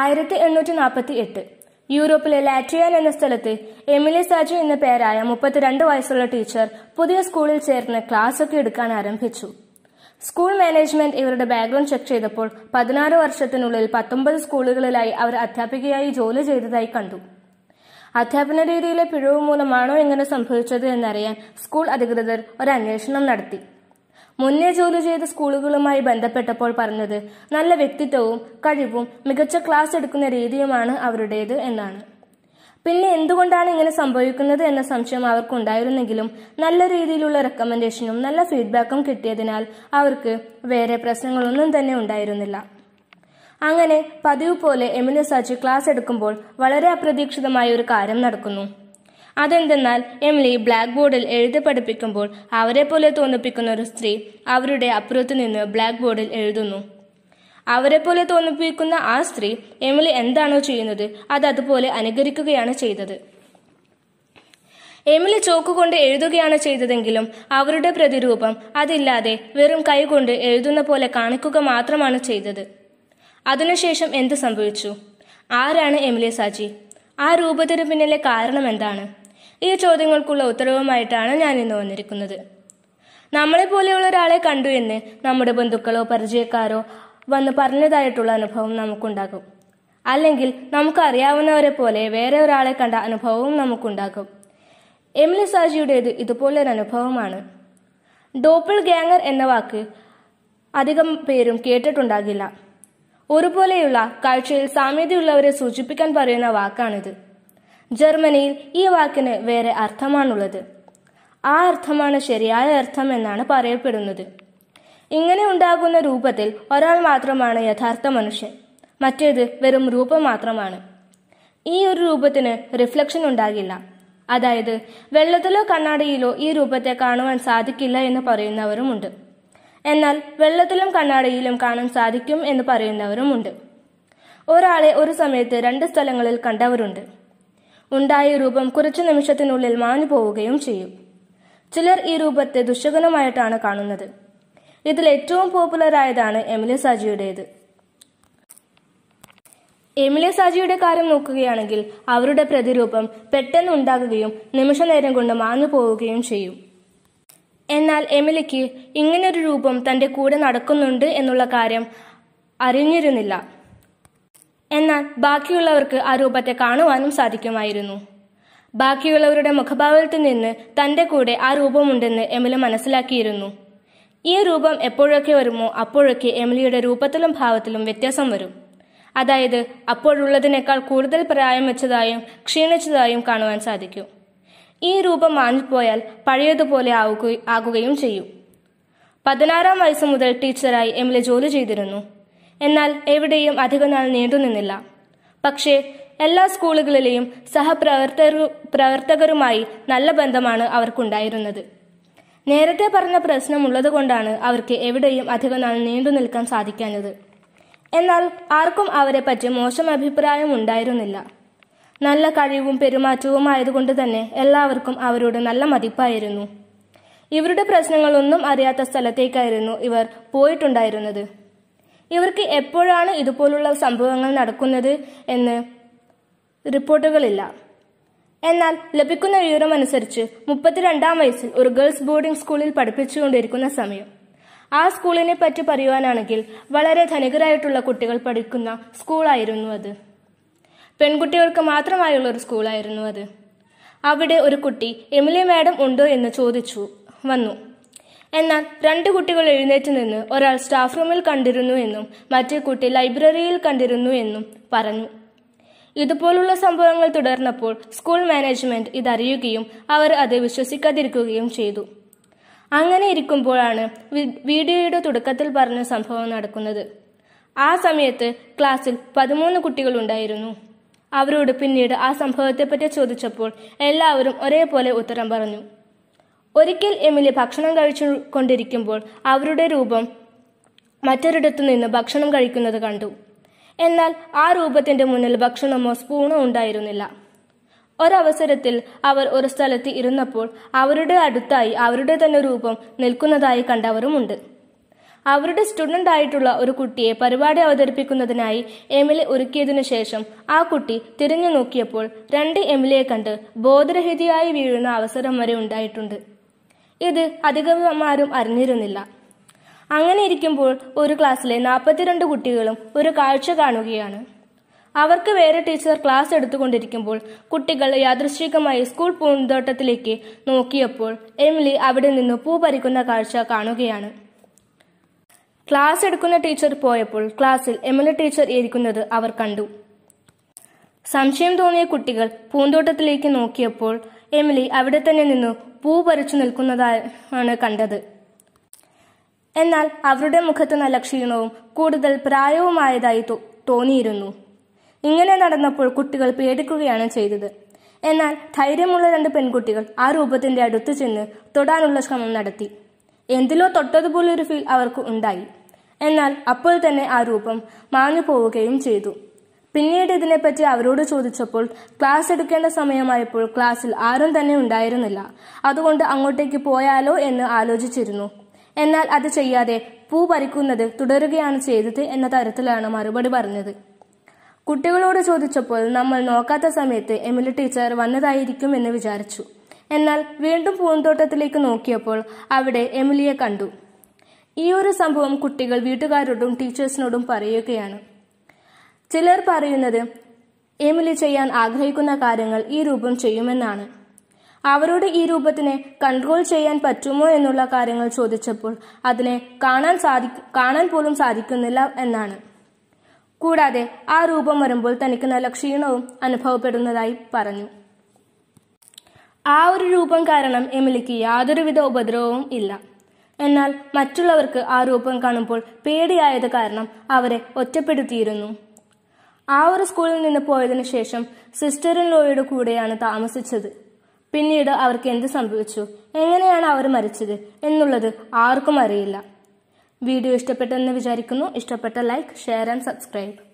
ആയിരത്തി എണ്ണൂറ്റി നാൽപ്പത്തി എട്ട് യൂറോപ്പിലെ ലാറ്റിയാൻ എന്ന സ്ഥലത്ത് എമിലി സാജു എന്ന പേരായ മുപ്പത്തിരണ്ട് വയസ്സുള്ള ടീച്ചർ പുതിയ സ്കൂളിൽ ചേർന്ന് ക്ലാസ് ഒക്കെ എടുക്കാൻ ആരംഭിച്ചു സ്കൂൾ മാനേജ്മെന്റ് ഇവരുടെ ബാക്ക്ഗ്രൗണ്ട് ചെക്ക് ചെയ്തപ്പോൾ പതിനാറ് വർഷത്തിനുള്ളിൽ പത്തൊമ്പത് സ്കൂളുകളിലായി അവർ അധ്യാപികയായി ജോലി ചെയ്തതായി കണ്ടു അധ്യാപന രീതിയിലെ പിഴവ് മൂലമാണോ ഇങ്ങനെ സംഭവിച്ചത് എന്നറിയാൻ സ്കൂൾ അധികൃതർ ഒരു അന്വേഷണം നടത്തി മുന്നേ ജോലി ചെയ്ത സ്കൂളുകളുമായി ബന്ധപ്പെട്ടപ്പോൾ പറഞ്ഞത് നല്ല വ്യക്തിത്വവും കഴിവും മികച്ച ക്ലാസ് എടുക്കുന്ന രീതിയുമാണ് അവരുടേത് എന്നാണ് പിന്നെ എന്തുകൊണ്ടാണ് ഇങ്ങനെ സംഭവിക്കുന്നത് എന്ന സംശയം അവർക്കുണ്ടായിരുന്നെങ്കിലും നല്ല രീതിയിലുള്ള റെക്കമെൻഡേഷനും നല്ല ഫീഡ്ബാക്കും കിട്ടിയതിനാൽ അവർക്ക് വേറെ പ്രശ്നങ്ങളൊന്നും തന്നെ ഉണ്ടായിരുന്നില്ല അങ്ങനെ പതിവ് പോലെ എമിലി സാജി ക്ലാസ് എടുക്കുമ്പോൾ വളരെ അപ്രതീക്ഷിതമായ ഒരു കാര്യം നടക്കുന്നു അതെന്തെന്നാൽ എമിലി ബ്ലാക്ക് ബോർഡിൽ എഴുതി പഠിപ്പിക്കുമ്പോൾ അവരെ പോലെ തോന്നിപ്പിക്കുന്ന ഒരു സ്ത്രീ അവരുടെ അപ്പുറത്ത് നിന്ന് ബ്ലാക്ക് ബോർഡിൽ എഴുതുന്നു അവരെ പോലെ തോന്നിപ്പിക്കുന്ന ആ സ്ത്രീ എമിലി എന്താണോ ചെയ്യുന്നത് അത് അതുപോലെ അനുകരിക്കുകയാണ് ചെയ്തത് എമിലി ചോക്ക് കൊണ്ട് എഴുതുകയാണ് ചെയ്തതെങ്കിലും അവരുടെ പ്രതിരൂപം അതില്ലാതെ വെറും കൈകൊണ്ട് എഴുതുന്ന പോലെ കാണിക്കുക മാത്രമാണ് ചെയ്തത് അതിനുശേഷം എന്ത് സംഭവിച്ചു ആരാണ് എമിലി സാജി ആ രൂപത്തിന് പിന്നിലെ കാരണം എന്താണ് ഈ ചോദ്യങ്ങൾക്കുള്ള ഉത്തരവുമായിട്ടാണ് ഞാൻ ഇന്ന് വന്നിരിക്കുന്നത് നമ്മളെ പോലെയുള്ള ഒരാളെ കണ്ടു എന്ന് നമ്മുടെ ബന്ധുക്കളോ പരിചയക്കാരോ വന്ന് പറഞ്ഞതായിട്ടുള്ള അനുഭവം നമുക്കുണ്ടാകും അല്ലെങ്കിൽ നമുക്കറിയാവുന്നവരെ പോലെ വേറെ ഒരാളെ കണ്ട അനുഭവവും നമുക്കുണ്ടാകും എമിലി സാജിയുടേത് ഇതുപോലൊരു അനുഭവമാണ് ഡോപ്പിൾ ഗ്യാങ്ങർ എന്ന വാക്ക് അധികം പേരും കേട്ടിട്ടുണ്ടാകില്ല ഒരുപോലെയുള്ള കാഴ്ചയിൽ സാമ്യതയുള്ളവരെ സൂചിപ്പിക്കാൻ പറയുന്ന വാക്കാണിത് ജർമ്മനിയിൽ ഈ വാക്കിന് വേറെ അർത്ഥമാണുള്ളത് ആ അർത്ഥമാണ് ശരിയായ അർത്ഥം എന്നാണ് പറയപ്പെടുന്നത് ഇങ്ങനെ ഉണ്ടാകുന്ന രൂപത്തിൽ ഒരാൾ മാത്രമാണ് യഥാർത്ഥ മനുഷ്യൻ മറ്റേത് വെറും രൂപം മാത്രമാണ് ഈ ഒരു രൂപത്തിന് റിഫ്ലക്ഷൻ ഉണ്ടാകില്ല അതായത് വെള്ളത്തിലോ കണ്ണാടിയിലോ ഈ രൂപത്തെ കാണുവാൻ സാധിക്കില്ല എന്ന് പറയുന്നവരുമുണ്ട് എന്നാൽ വെള്ളത്തിലും കണ്ണാടിയിലും കാണാൻ സാധിക്കും എന്ന് പറയുന്നവരുമുണ്ട് ഒരാളെ ഒരു സമയത്ത് രണ്ട് സ്ഥലങ്ങളിൽ കണ്ടവരുണ്ട് ഉണ്ടായ രൂപം കുറച്ചു നിമിഷത്തിനുള്ളിൽ മാഞ്ഞു പോവുകയും ചെയ്യും ചിലർ ഈ രൂപത്തെ ദുശകനമായിട്ടാണ് കാണുന്നത് ഇതിൽ ഏറ്റവും പോപ്പുലറായതാണ് എമിലി സാജിയുടേത് എമിലി സാജിയുടെ കാര്യം നോക്കുകയാണെങ്കിൽ അവരുടെ പ്രതിരൂപം പെട്ടെന്ന് ഉണ്ടാകുകയും നിമിഷനേരം കൊണ്ട് മാഞ്ഞു പോവുകയും ചെയ്യും എന്നാൽ എമിലിക്ക് ഇങ്ങനൊരു രൂപം തന്റെ കൂടെ നടക്കുന്നുണ്ട് എന്നുള്ള കാര്യം അറിഞ്ഞിരുന്നില്ല എന്നാൽ ബാക്കിയുള്ളവർക്ക് ആ രൂപത്തെ കാണുവാനും സാധിക്കുമായിരുന്നു ബാക്കിയുള്ളവരുടെ മുഖഭാവത്തിൽ നിന്ന് തൻ്റെ കൂടെ ആ രൂപമുണ്ടെന്ന് എമിലി മനസ്സിലാക്കിയിരുന്നു ഈ രൂപം എപ്പോഴൊക്കെ വരുമോ അപ്പോഴൊക്കെ എമിലിയുടെ രൂപത്തിലും ഭാവത്തിലും വ്യത്യാസം വരും അതായത് അപ്പോഴുള്ളതിനേക്കാൾ കൂടുതൽ പ്രായം വെച്ചതായും ക്ഷീണിച്ചതായും കാണുവാൻ സാധിക്കും ഈ രൂപം മാഞ്ഞുപോയാൽ പഴയതുപോലെ ആവുകയും ചെയ്യും പതിനാറാം വയസ്സ് മുതൽ ടീച്ചറായി എമിലി ജോലി ചെയ്തിരുന്നു എന്നാൽ എവിടെയും അധികനാൾ നീണ്ടുനിന്നില്ല പക്ഷേ എല്ലാ സ്കൂളുകളിലെയും സഹപ്രവർത്തകരു പ്രവർത്തകരുമായി നല്ല ബന്ധമാണ് അവർക്കുണ്ടായിരുന്നത് നേരത്തെ പറഞ്ഞ കൊണ്ടാണ് അവർക്ക് എവിടെയും അധികനാൾ നീണ്ടു നിൽക്കാൻ സാധിക്കാഞ്ഞത് എന്നാൽ ആർക്കും അവരെപ്പറ്റി മോശം അഭിപ്രായം ഉണ്ടായിരുന്നില്ല നല്ല കഴിവും പെരുമാറ്റവും ആയതുകൊണ്ട് തന്നെ എല്ലാവർക്കും അവരോട് നല്ല മതിപ്പായിരുന്നു ഇവരുടെ പ്രശ്നങ്ങളൊന്നും അറിയാത്ത സ്ഥലത്തേക്കായിരുന്നു ഇവർ പോയിട്ടുണ്ടായിരുന്നത് ഇവർക്ക് എപ്പോഴാണ് ഇതുപോലുള്ള സംഭവങ്ങൾ നടക്കുന്നത് എന്ന് റിപ്പോർട്ടുകളില്ല എന്നാൽ ലഭിക്കുന്ന വിവരമനുസരിച്ച് മുപ്പത്തിരണ്ടാം വയസ്സിൽ ഒരു ഗേൾസ് ബോർഡിംഗ് സ്കൂളിൽ പഠിപ്പിച്ചുകൊണ്ടിരിക്കുന്ന സമയം ആ സ്കൂളിനെ പറ്റി പറയുവാനാണെങ്കിൽ വളരെ ധനികരായിട്ടുള്ള കുട്ടികൾ പഠിക്കുന്ന സ്കൂളായിരുന്നു അത് പെൺകുട്ടികൾക്ക് മാത്രമായുള്ള ഒരു സ്കൂളായിരുന്നു അത് അവിടെ ഒരു കുട്ടി എമിലി മാഡം ഉണ്ടോ എന്ന് ചോദിച്ചു വന്നു എന്നാൽ രണ്ട് കുട്ടികൾ എഴുന്നേറ്റ് നിന്ന് ഒരാൾ സ്റ്റാഫ് റൂമിൽ കണ്ടിരുന്നു എന്നും മറ്റേ കുട്ടി ലൈബ്രറിയിൽ കണ്ടിരുന്നു എന്നും പറഞ്ഞു ഇതുപോലുള്ള സംഭവങ്ങൾ തുടർന്നപ്പോൾ സ്കൂൾ മാനേജ്മെന്റ് ഇതറിയുകയും അവർ അത് വിശ്വസിക്കാതിരിക്കുകയും ചെയ്തു അങ്ങനെ ഇരിക്കുമ്പോഴാണ് വീഡിയോയുടെ തുടക്കത്തിൽ പറഞ്ഞ സംഭവം നടക്കുന്നത് ആ സമയത്ത് ക്ലാസ്സിൽ പതിമൂന്ന് കുട്ടികളുണ്ടായിരുന്നു അവരോട് പിന്നീട് ആ സംഭവത്തെപ്പറ്റി ചോദിച്ചപ്പോൾ എല്ലാവരും ഒരേപോലെ ഉത്തരം പറഞ്ഞു ഒരിക്കൽ എമിലി ഭക്ഷണം കഴിച്ചു കൊണ്ടിരിക്കുമ്പോൾ അവരുടെ രൂപം മറ്റൊരിടത്തു നിന്ന് ഭക്ഷണം കഴിക്കുന്നത് കണ്ടു എന്നാൽ ആ രൂപത്തിന്റെ മുന്നിൽ ഭക്ഷണമോ സ്പൂണോ ഉണ്ടായിരുന്നില്ല ഒരവസരത്തിൽ അവർ ഒരു സ്ഥലത്ത് ഇരുന്നപ്പോൾ അവരുടെ അടുത്തായി അവരുടെ തന്നെ രൂപം നിൽക്കുന്നതായി കണ്ടവരുമുണ്ട് അവരുടെ സ്റ്റുഡൻ്റ് ആയിട്ടുള്ള ഒരു കുട്ടിയെ പരിപാടി അവതരിപ്പിക്കുന്നതിനായി എമിലി ഒരുക്കിയതിനു ശേഷം ആ കുട്ടി തിരിഞ്ഞു നോക്കിയപ്പോൾ രണ്ട് എമിലിയെ കണ്ട് ബോധരഹിതയായി വീഴുന്ന അവസരം വരെ ഉണ്ടായിട്ടുണ്ട് ഇത് അധികമാരും അറിഞ്ഞിരുന്നില്ല അങ്ങനെ ഇരിക്കുമ്പോൾ ഒരു ക്ലാസ്സിലെ നാൽപ്പത്തിരണ്ട് കുട്ടികളും ഒരു കാഴ്ച കാണുകയാണ് അവർക്ക് വേറെ ടീച്ചർ ക്ലാസ് എടുത്തുകൊണ്ടിരിക്കുമ്പോൾ കുട്ടികൾ യാദൃശ്ചികമായി സ്കൂൾ പൂന്തോട്ടത്തിലേക്ക് നോക്കിയപ്പോൾ എമിലി അവിടെ നിന്ന് പൂ പറിക്കുന്ന കാഴ്ച കാണുകയാണ് ക്ലാസ് എടുക്കുന്ന ടീച്ചർ പോയപ്പോൾ ക്ലാസ്സിൽ എമിലി ടീച്ചർ ഇരിക്കുന്നത് അവർ കണ്ടു സംശയം തോന്നിയ കുട്ടികൾ പൂന്തോട്ടത്തിലേക്ക് നോക്കിയപ്പോൾ എമിലി അവിടെ തന്നെ നിന്നു പൂ പറിച്ചു നിൽക്കുന്നതാണ് കണ്ടത് എന്നാൽ അവരുടെ മുഖത്ത് നല്ല ക്ഷീണവും കൂടുതൽ പ്രായവുമായതായി തോന്നിയിരുന്നു ഇങ്ങനെ നടന്നപ്പോൾ കുട്ടികൾ പേടിക്കുകയാണ് ചെയ്തത് എന്നാൽ ധൈര്യമുള്ള രണ്ട് പെൺകുട്ടികൾ ആ രൂപത്തിന്റെ അടുത്ത് ചെന്ന് തൊടാനുള്ള ശ്രമം നടത്തി എന്തിലോ തൊട്ടതുപോലൊരു ഫീൽ അവർക്ക് ഉണ്ടായി എന്നാൽ അപ്പോൾ തന്നെ ആ രൂപം മാഞ്ഞു പോവുകയും ചെയ്തു പിന്നീട് ഇതിനെപ്പറ്റി അവരോട് ചോദിച്ചപ്പോൾ ക്ലാസ് എടുക്കേണ്ട സമയമായപ്പോൾ ക്ലാസ്സിൽ ആരും തന്നെ ഉണ്ടായിരുന്നില്ല അതുകൊണ്ട് അങ്ങോട്ടേക്ക് പോയാലോ എന്ന് ആലോചിച്ചിരുന്നു എന്നാൽ അത് ചെയ്യാതെ പൂ പറിക്കുന്നത് തുടരുകയാണ് ചെയ്തത് എന്ന തരത്തിലാണ് മറുപടി പറഞ്ഞത് കുട്ടികളോട് ചോദിച്ചപ്പോൾ നമ്മൾ നോക്കാത്ത സമയത്ത് എമിലി ടീച്ചർ വന്നതായിരിക്കും എന്ന് വിചാരിച്ചു എന്നാൽ വീണ്ടും പൂന്തോട്ടത്തിലേക്ക് നോക്കിയപ്പോൾ അവിടെ എമിലിയെ കണ്ടു ഈ ഒരു സംഭവം കുട്ടികൾ വീട്ടുകാരോടും ടീച്ചേഴ്സിനോടും പറയുകയാണ് ചിലർ പറയുന്നത് എമിലി ചെയ്യാൻ ആഗ്രഹിക്കുന്ന കാര്യങ്ങൾ ഈ രൂപം ചെയ്യുമെന്നാണ് അവരുടെ ഈ രൂപത്തിനെ കൺട്രോൾ ചെയ്യാൻ പറ്റുമോ എന്നുള്ള കാര്യങ്ങൾ ചോദിച്ചപ്പോൾ അതിനെ കാണാൻ സാധി കാണാൻ പോലും സാധിക്കുന്നില്ല എന്നാണ് കൂടാതെ ആ രൂപം വരുമ്പോൾ തനിക്ക് നല്ല ക്ഷീണവും അനുഭവപ്പെടുന്നതായി പറഞ്ഞു ആ ഒരു രൂപം കാരണം എമിലിക്ക് യാതൊരുവിധ ഉപദ്രവവും ഇല്ല എന്നാൽ മറ്റുള്ളവർക്ക് ആ രൂപം കാണുമ്പോൾ പേടിയായത് കാരണം അവരെ ഒറ്റപ്പെടുത്തിയിരുന്നു ആ ഒരു സ്കൂളിൽ നിന്ന് പോയതിനു ശേഷം സിസ്റ്ററിൻ ലോയുടെ കൂടെയാണ് താമസിച്ചത് പിന്നീട് അവർക്ക് എന്ത് സംഭവിച്ചു എങ്ങനെയാണ് അവർ മരിച്ചത് എന്നുള്ളത് ആർക്കും അറിയില്ല വീഡിയോ ഇഷ്ടപ്പെട്ടെന്ന് വിചാരിക്കുന്നു ഇഷ്ടപ്പെട്ട ലൈക്ക് ഷെയർ ആൻഡ് സബ്സ്ക്രൈബ്